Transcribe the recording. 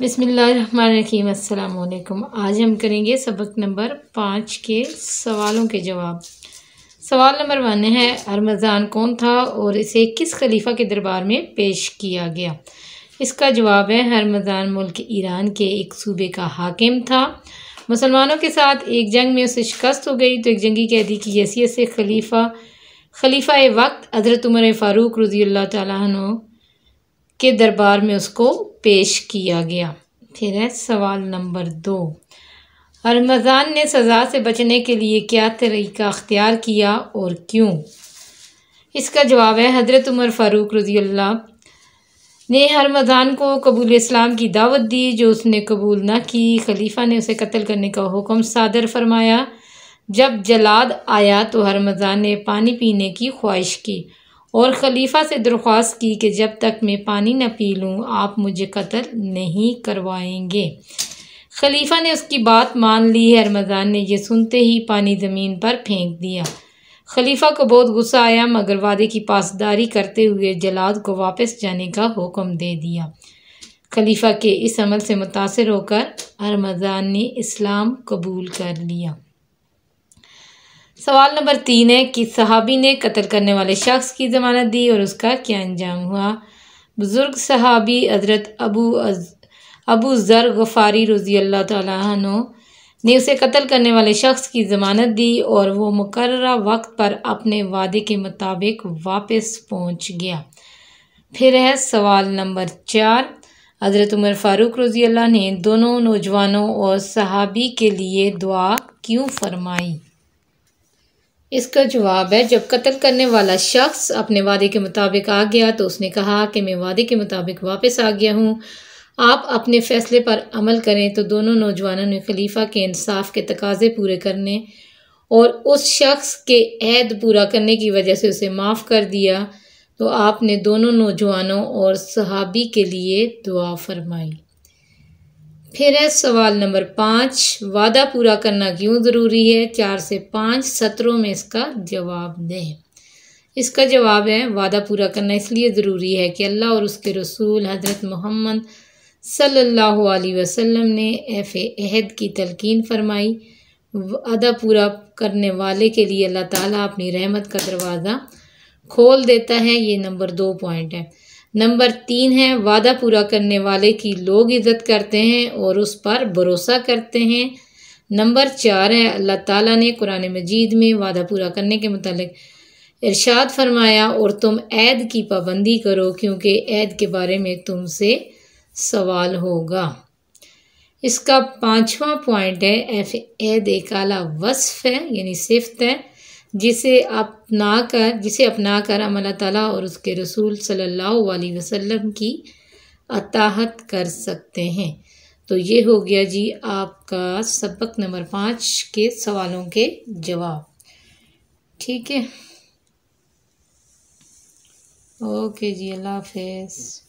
बिसमीम अल्लाम आज हम करेंगे सबक नंबर पाँच के सवालों के जवाब सवाल नंबर वन है रमज़ान कौन था और इसे किस खलीफा के दरबार में पेश किया गया इसका जवाब है हरमज़ान मुल्क ईरान के एक सूबे का हाकिम था मुसलमानों के साथ एक जंग में उसे शिकस्त हो गई तो एक जंगी कैदी की हैसियत से खलीफा खलीफा वक्त हज़रत उमर फ़ारूक रज़ी अल्लाह तु के दरबार में उसको पेश किया गया फिर है सवाल नंबर दो रमज़ान ने सज़ा से बचने के लिए क्या तरीका अख्तियार किया और क्यों इसका जवाब है हज़रत उमर फ़ारूक रजील ने रमज़ान को कबूल इस्लाम की दावत दी जो उसने कबूल ना की खलीफा ने उसे कत्ल करने का हुक्म सादर फरमाया जब जलाद आया तो रमज़ान ने पानी पीने की ख्वाहिश की और खलीफा से दरख्वास्त की कि जब तक मैं पानी न पी लूँ आप मुझे कत्ल नहीं करवाएंगे खलीफा ने उसकी बात मान ली है रमज़ान ने यह सुनते ही पानी ज़मीन पर फेंक दिया खलीफा को बहुत गुस्सा आया मगर वादे की पासदारी करते हुए जलाद को वापस जाने का हुक्म दे दिया खलीफा के इस अमल से मुतासर होकर अरमज़ान ने इस्लाम कबूल कर लिया सवाल नंबर तीन है कि सहाबी ने कत्ल करने वाले शख्स की ज़मानत दी और उसका क्या अंजाम हुआ बुज़ुर्ग सहाबी हज़रत अबू अज, अबू ज़र गफ़ारी रज़ी अल्लाह तु ने उसे कत्ल करने वाले शख्स की ज़मानत दी और वो मुकर वक्त पर अपने वादे के मुताबिक वापस पहुँच गया फिर है सवाल नंबर चार हज़रत उमर फ़ारूक रज़ी अल्लाह ने दोनों नौजवानों और सहाबी के लिए दुआ क्यों फरमाई इसका जवाब है जब कत्ल करने वाला शख्स अपने वादे के मुताबिक आ गया तो उसने कहा कि मैं वादे के मुताबिक वापस आ गया हूँ आप अपने फैसले पर अमल करें तो दोनों नौजवानों ने खलीफा के इंसाफ के तकाजे पूरे करने और उस शख्स के ऐद पूरा करने की वजह से उसे माफ़ कर दिया तो आपने दोनों नौजवानों और सहाबी के लिए दुआ फरमाई फिर है सवाल नंबर पाँच वादा पूरा करना क्यों ज़रूरी है चार से पाँच सत्रों में इसका जवाब दें इसका जवाब है वादा पूरा करना इसलिए ज़रूरी है कि अल्लाह और उसके रसूल हज़रत मोहम्मद सल्लल्लाहु अलैहि वसल्लम ने एफ़ अहद की तलकिन फरमाई अदा पूरा करने वाले के लिए अल्लाह ताला अपनी रहमत का दरवाज़ा खोल देता है ये नंबर दो पॉइंट है नंबर तीन है वादा पूरा करने वाले की लोग इज़्ज़त करते हैं और उस पर भरोसा करते हैं नंबर चार है अल्लाह ताला ने कुरान मजीद में वादा पूरा करने के मतलब इरशाद फरमाया और तुम ऐद की पाबंदी करो क्योंकि ऐद के बारे में तुमसे सवाल होगा इसका पांचवा पॉइंट है एफ ऐद एक आला वसफ़ है यानी सिफ्त है जिसे अपना कर जिसे अपना कर हम अल्लाह ताली और उसके रसूल सल्ला वसम की अताहत कर सकते हैं तो ये हो गया जी आपका सबक नंबर पाँच के सवालों के जवाब ठीक है ओके जी अल्लाह हाफ